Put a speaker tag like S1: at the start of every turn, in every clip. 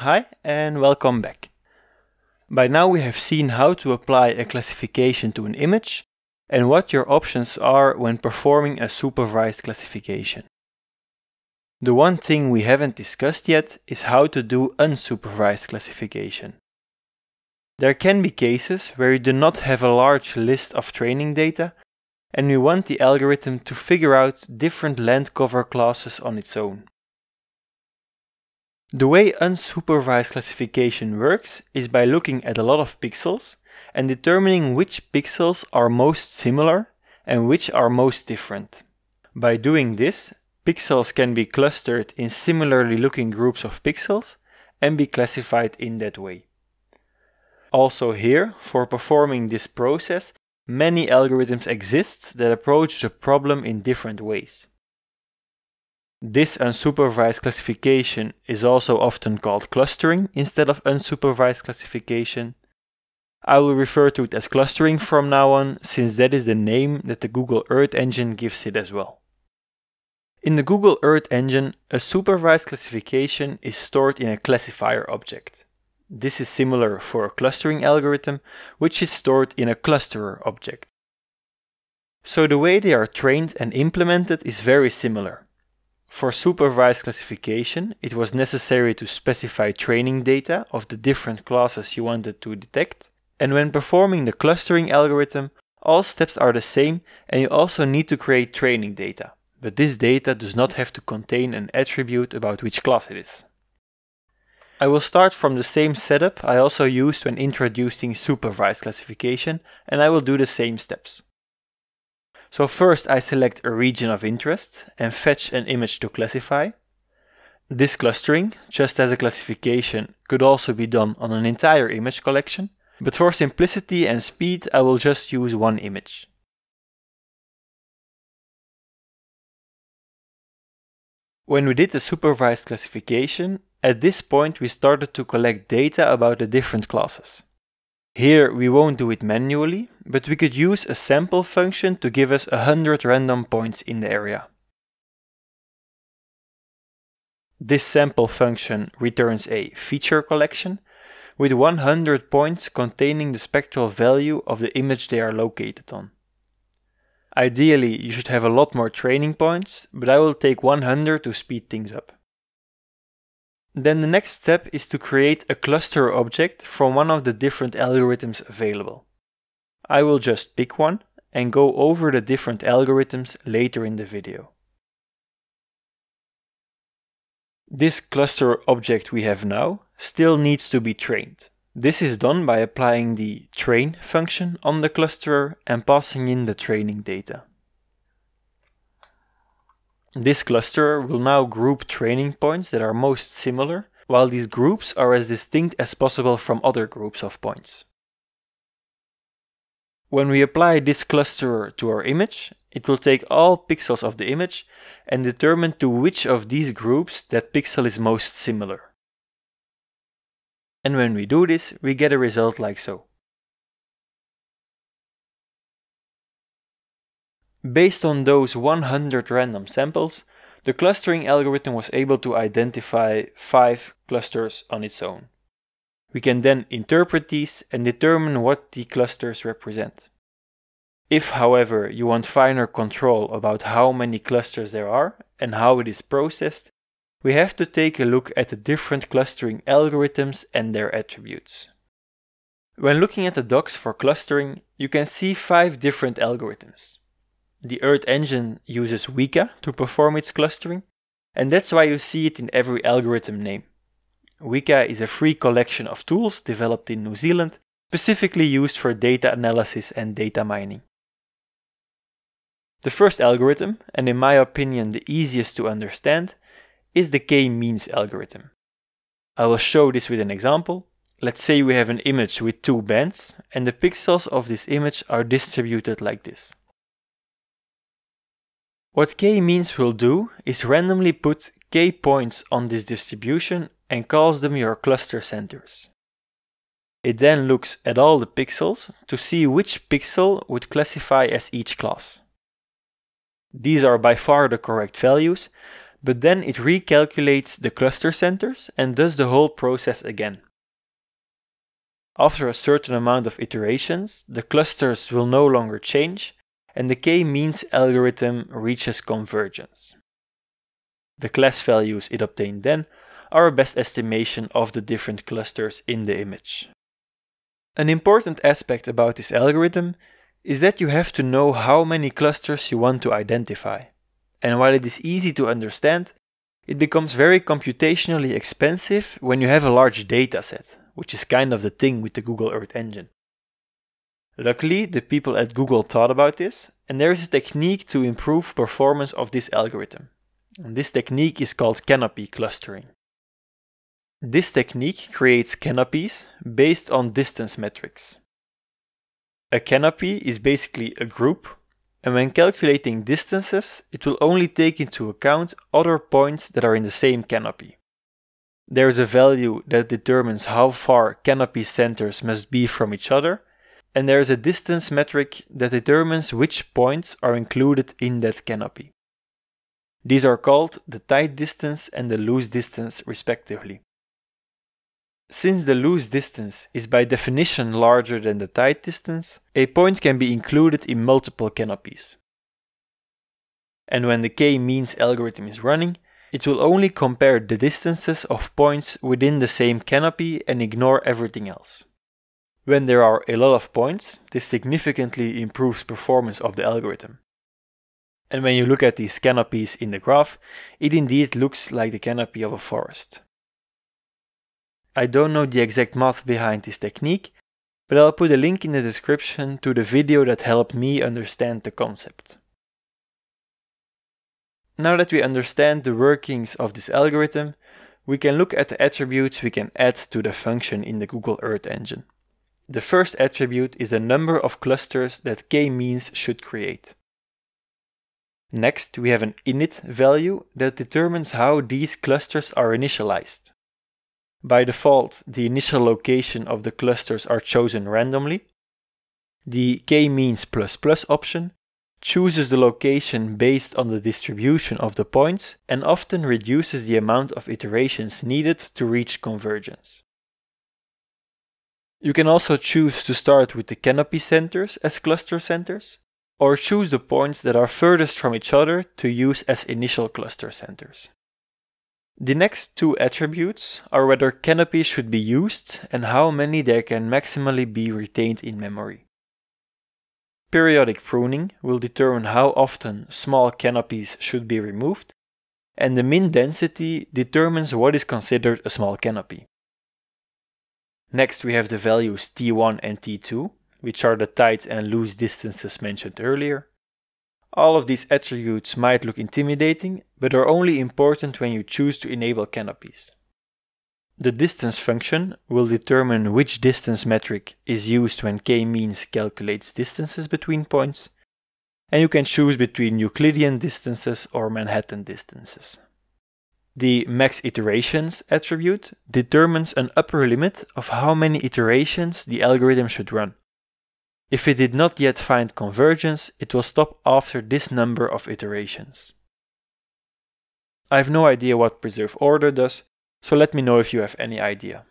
S1: Hi and welcome back. By now we have seen how to apply a classification to an image and what your options are when performing a supervised classification. The one thing we haven't discussed yet is how to do unsupervised classification. There can be cases where you do not have a large list of training data and we want the algorithm to figure out different land cover classes on its own. The way unsupervised classification works is by looking at a lot of pixels and determining which pixels are most similar and which are most different. By doing this, pixels can be clustered in similarly looking groups of pixels and be classified in that way. Also here, for performing this process, many algorithms exist that approach the problem in different ways. This unsupervised classification is also often called clustering instead of unsupervised classification. I will refer to it as clustering from now on, since that is the name that the Google Earth engine gives it as well. In the Google Earth engine, a supervised classification is stored in a classifier object. This is similar for a clustering algorithm, which is stored in a clusterer object. So the way they are trained and implemented is very similar. For supervised classification, it was necessary to specify training data of the different classes you wanted to detect, and when performing the clustering algorithm, all steps are the same and you also need to create training data, but this data does not have to contain an attribute about which class it is. I will start from the same setup I also used when introducing supervised classification and I will do the same steps. So first I select a region of interest and fetch an image to classify. This clustering, just as a classification, could also be done on an entire image collection, but for simplicity and speed I will just use one image. When we did the supervised classification, at this point we started to collect data about the different classes. Here we won't do it manually, but we could use a sample function to give us 100 random points in the area. This sample function returns a feature collection with 100 points containing the spectral value of the image they are located on. Ideally, you should have a lot more training points, but I will take 100 to speed things up. Then the next step is to create a cluster object from one of the different algorithms available. I will just pick one and go over the different algorithms later in the video. This cluster object we have now still needs to be trained. This is done by applying the train function on the cluster and passing in the training data. This cluster will now group training points that are most similar, while these groups are as distinct as possible from other groups of points. When we apply this cluster to our image, it will take all pixels of the image and determine to which of these groups that pixel is most similar. And when we do this, we get a result like so. Based on those 100 random samples, the clustering algorithm was able to identify 5 clusters on its own. We can then interpret these and determine what the clusters represent. If, however, you want finer control about how many clusters there are and how it is processed, we have to take a look at the different clustering algorithms and their attributes. When looking at the docs for clustering, you can see five different algorithms. The Earth Engine uses Weka to perform its clustering, and that's why you see it in every algorithm name. Wika is a free collection of tools developed in New Zealand, specifically used for data analysis and data mining. The first algorithm, and in my opinion the easiest to understand, is the k-means algorithm. I will show this with an example. Let's say we have an image with two bands, and the pixels of this image are distributed like this. What k-means will do is randomly put k points on this distribution and calls them your cluster centers. It then looks at all the pixels to see which pixel would classify as each class. These are by far the correct values, but then it recalculates the cluster centers and does the whole process again. After a certain amount of iterations, the clusters will no longer change, and the k-means algorithm reaches convergence. The class values it obtained then our best estimation of the different clusters in the image. An important aspect about this algorithm is that you have to know how many clusters you want to identify. And while it is easy to understand, it becomes very computationally expensive when you have a large dataset, which is kind of the thing with the Google Earth Engine. Luckily, the people at Google thought about this, and there is a technique to improve performance of this algorithm. And this technique is called canopy clustering. This technique creates canopies based on distance metrics. A canopy is basically a group, and when calculating distances, it will only take into account other points that are in the same canopy. There is a value that determines how far canopy centers must be from each other, and there is a distance metric that determines which points are included in that canopy. These are called the tight distance and the loose distance respectively. Since the loose distance is by definition larger than the tight distance, a point can be included in multiple canopies. And when the k-means algorithm is running, it will only compare the distances of points within the same canopy and ignore everything else. When there are a lot of points, this significantly improves performance of the algorithm. And when you look at these canopies in the graph, it indeed looks like the canopy of a forest. I don't know the exact math behind this technique, but I'll put a link in the description to the video that helped me understand the concept. Now that we understand the workings of this algorithm, we can look at the attributes we can add to the function in the Google Earth Engine. The first attribute is the number of clusters that k-means should create. Next, we have an init value that determines how these clusters are initialized. By default, the initial location of the clusters are chosen randomly. The k-means++ option chooses the location based on the distribution of the points and often reduces the amount of iterations needed to reach convergence. You can also choose to start with the canopy centers as cluster centers, or choose the points that are furthest from each other to use as initial cluster centers. The next two attributes are whether canopy should be used and how many there can maximally be retained in memory. Periodic pruning will determine how often small canopies should be removed, and the min density determines what is considered a small canopy. Next we have the values T1 and T2, which are the tight and loose distances mentioned earlier. All of these attributes might look intimidating, but are only important when you choose to enable canopies. The distance function will determine which distance metric is used when k-means calculates distances between points, and you can choose between Euclidean distances or Manhattan distances. The max iterations attribute determines an upper limit of how many iterations the algorithm should run. If it did not yet find convergence, it will stop after this number of iterations. I have no idea what preserve order does, so let me know if you have any idea.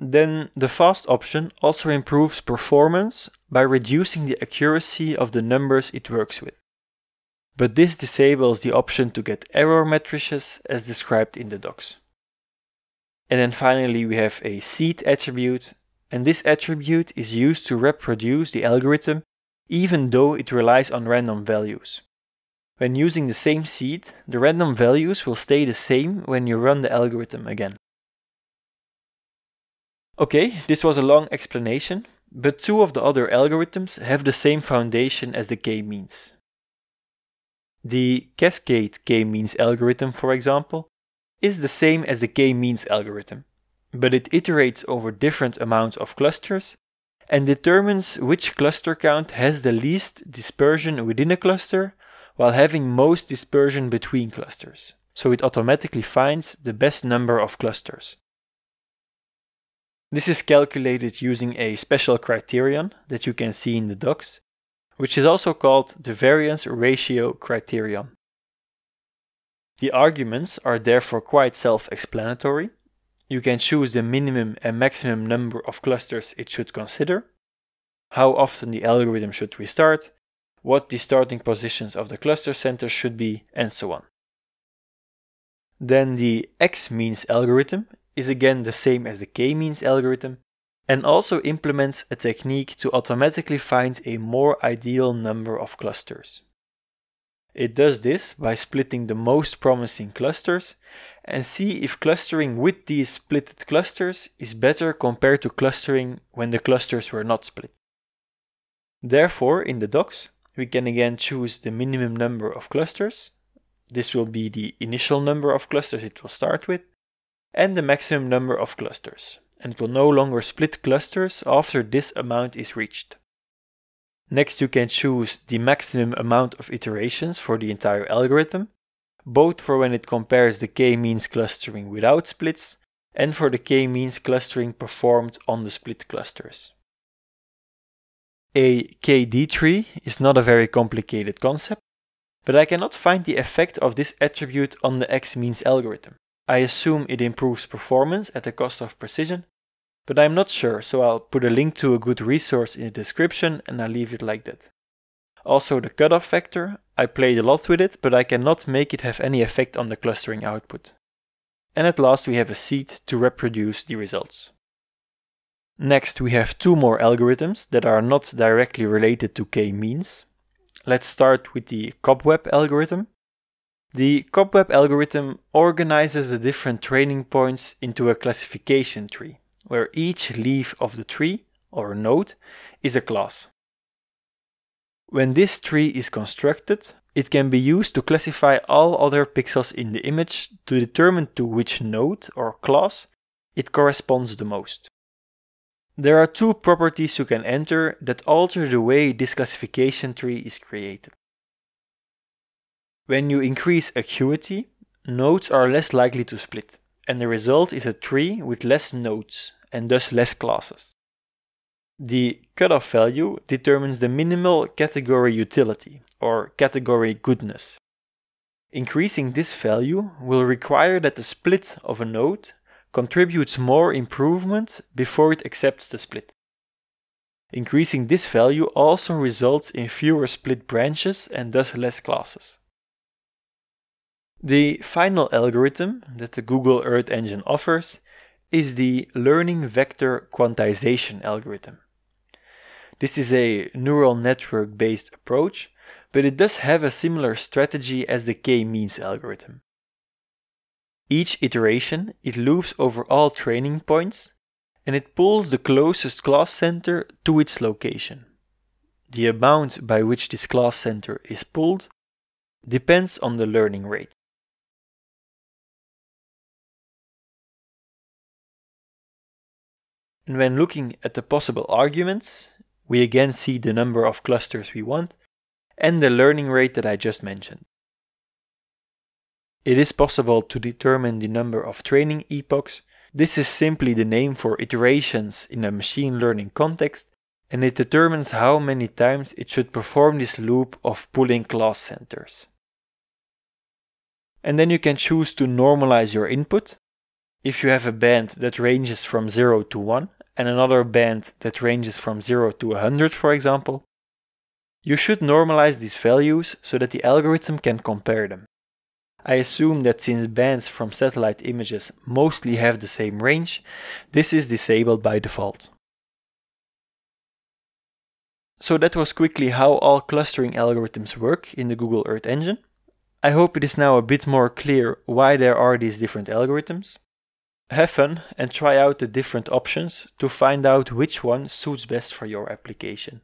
S1: Then the fast option also improves performance by reducing the accuracy of the numbers it works with. But this disables the option to get error matrices as described in the docs. And then finally we have a seed attribute and this attribute is used to reproduce the algorithm even though it relies on random values. When using the same seed, the random values will stay the same when you run the algorithm again. Okay, this was a long explanation, but two of the other algorithms have the same foundation as the k-means. The cascade k-means algorithm, for example, is the same as the k-means algorithm, but it iterates over different amounts of clusters and determines which cluster count has the least dispersion within a cluster while having most dispersion between clusters. So it automatically finds the best number of clusters. This is calculated using a special criterion that you can see in the docs, which is also called the variance ratio criterion. The arguments are therefore quite self-explanatory, you can choose the minimum and maximum number of clusters it should consider, how often the algorithm should restart, what the starting positions of the cluster centers should be, and so on. Then the X-means algorithm is again the same as the K-means algorithm, and also implements a technique to automatically find a more ideal number of clusters. It does this by splitting the most promising clusters and see if clustering with these splitted clusters is better compared to clustering when the clusters were not split. Therefore, in the docs, we can again choose the minimum number of clusters. This will be the initial number of clusters it will start with, and the maximum number of clusters, and it will no longer split clusters after this amount is reached. Next, you can choose the maximum amount of iterations for the entire algorithm, both for when it compares the k-means clustering without splits and for the k-means clustering performed on the split clusters. A KD tree is not a very complicated concept, but I cannot find the effect of this attribute on the x-means algorithm. I assume it improves performance at the cost of precision, but I'm not sure, so I'll put a link to a good resource in the description and I'll leave it like that. Also the cutoff factor, I played a lot with it, but I cannot make it have any effect on the clustering output. And at last we have a seed to reproduce the results. Next we have two more algorithms that are not directly related to k-means. Let's start with the cobweb algorithm. The cobweb algorithm organizes the different training points into a classification tree where each leaf of the tree, or node, is a class. When this tree is constructed, it can be used to classify all other pixels in the image to determine to which node or class it corresponds the most. There are two properties you can enter that alter the way this classification tree is created. When you increase acuity, nodes are less likely to split, and the result is a tree with less nodes, and thus less classes. The cutoff value determines the minimal category utility, or category goodness. Increasing this value will require that the split of a node contributes more improvement before it accepts the split. Increasing this value also results in fewer split branches and thus less classes. The final algorithm that the Google Earth Engine offers is the learning vector quantization algorithm. This is a neural network based approach, but it does have a similar strategy as the k-means algorithm. Each iteration, it loops over all training points and it pulls the closest class center to its location. The amount by which this class center is pulled depends on the learning rate. And when looking at the possible arguments, we again see the number of clusters we want and the learning rate that I just mentioned. It is possible to determine the number of training epochs. This is simply the name for iterations in a machine learning context, and it determines how many times it should perform this loop of pulling class centers. And then you can choose to normalize your input. If you have a band that ranges from 0 to 1, and another band that ranges from 0 to 100 for example, you should normalize these values so that the algorithm can compare them. I assume that since bands from satellite images mostly have the same range, this is disabled by default. So that was quickly how all clustering algorithms work in the Google Earth Engine. I hope it is now a bit more clear why there are these different algorithms. Have fun and try out the different options to find out which one suits best for your application.